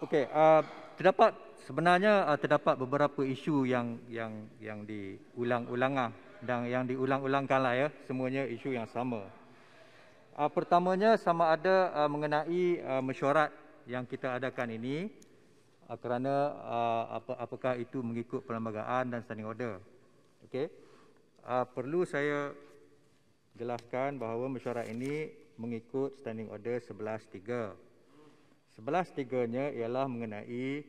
Okey, uh, terdapat sebenarnya uh, terdapat beberapa isu yang yang yang diulang-ulang dan yang diulang-ulangkan lah ya, semuanya isu yang sama. Uh, pertamanya sama ada uh, mengenai uh, mesyuarat yang kita adakan ini uh, kerana uh, apa, apakah itu mengikut perlembagaan dan standing order. Okey. Uh, perlu saya jelaskan bahawa mesyuarat ini mengikut standing order 113. Sebelas tiganya ialah mengenai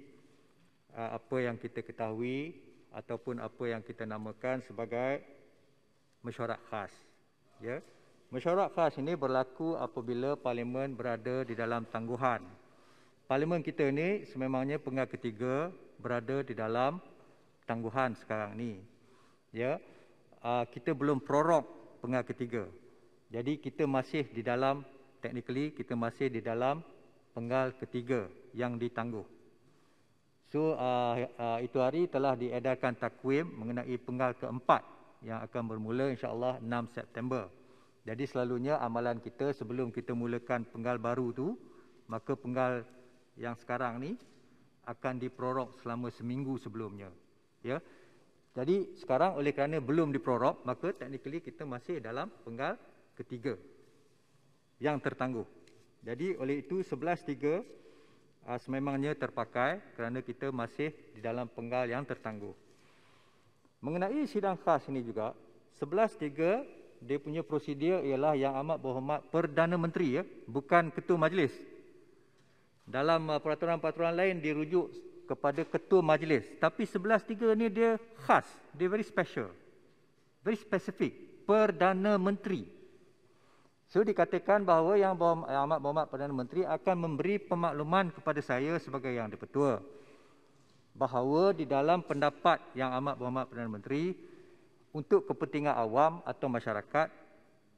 uh, apa yang kita ketahui ataupun apa yang kita namakan sebagai mesyuarat khas. Ya. Mesyuarat khas ini berlaku apabila parlimen berada di dalam tangguhan. Parlimen kita ini sememangnya penggal ketiga berada di dalam tangguhan sekarang ini. Ya. Uh, kita belum prorok penggal ketiga. Jadi kita masih di dalam technically kita masih di dalam penggal ketiga yang ditangguh. So uh, uh, itu hari telah diedarkan takwim mengenai penggal keempat yang akan bermula insya-Allah 6 September. Jadi selalunya amalan kita sebelum kita mulakan penggal baru tu, maka penggal yang sekarang ni akan diprorok selama seminggu sebelumnya. Ya. Jadi sekarang oleh kerana belum diprorok, maka technically kita masih dalam penggal ketiga yang tertangguh. Jadi oleh itu 11.3 ah, sememangnya terpakai kerana kita masih di dalam penggal yang tertangguh. Mengenai sidang khas ini juga, 11.3 dia punya prosedur ialah yang amat berhormat Perdana Menteri, ya, bukan Ketua Majlis. Dalam ah, peraturan-peraturan lain dirujuk kepada Ketua Majlis. Tapi 11.3 ini dia khas, dia very special, very specific, Perdana Menteri. Menteri. So dikatakan bahawa yang eh, Ahmad Muhammad Perdana Menteri akan memberi pemakluman kepada saya sebagai yang dipertua bahawa di dalam pendapat yang Ahmad Muhammad Perdana Menteri untuk kepentingan awam atau masyarakat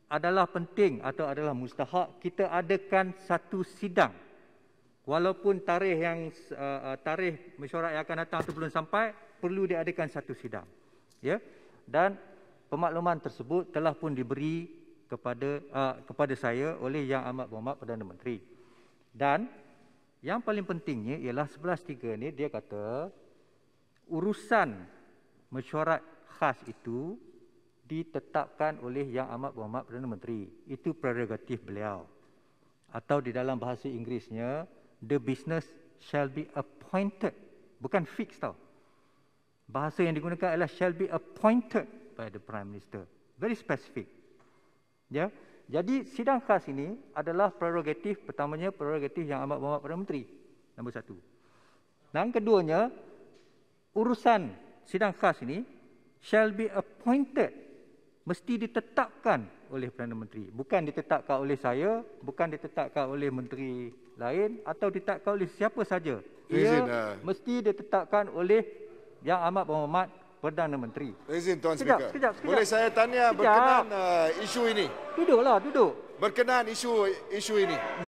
adalah penting atau adalah mustahak kita adakan satu sidang walaupun tarikh yang uh, tarikh mesyuarat yang akan datang itu belum sampai perlu diadakan satu sidang ya dan pemakluman tersebut telah pun diberi kepada uh, kepada saya oleh Yang Amat Berhormat Perdana Menteri. Dan yang paling pentingnya ialah 11.3 ini dia kata urusan mesyuarat khas itu ditetapkan oleh Yang Amat Berhormat Perdana Menteri. Itu prerogatif beliau. Atau di dalam bahasa Inggerisnya, the business shall be appointed. Bukan fix tau. Bahasa yang digunakan ialah shall be appointed by the Prime Minister. Very specific. Ya. Jadi sidang khas ini adalah prerogatif pertamanya prerogatif yang amat berhormat Perdana Menteri. Nombor satu. Dan keduanya urusan sidang khas ini shall be appointed mesti ditetapkan oleh Perdana Menteri. Bukan ditetapkan oleh saya, bukan ditetapkan oleh menteri lain atau ditetapkan oleh siapa saja. Ia eh. mesti ditetapkan oleh Yang Amat Berhormat Perdana Menteri. Izin Tuan sekejap, Speaker. Sekejap, sekejap. Boleh saya tanya sekejap. berkenaan uh, isu ini? Duduklah, duduk. Berkenaan isu isu ini.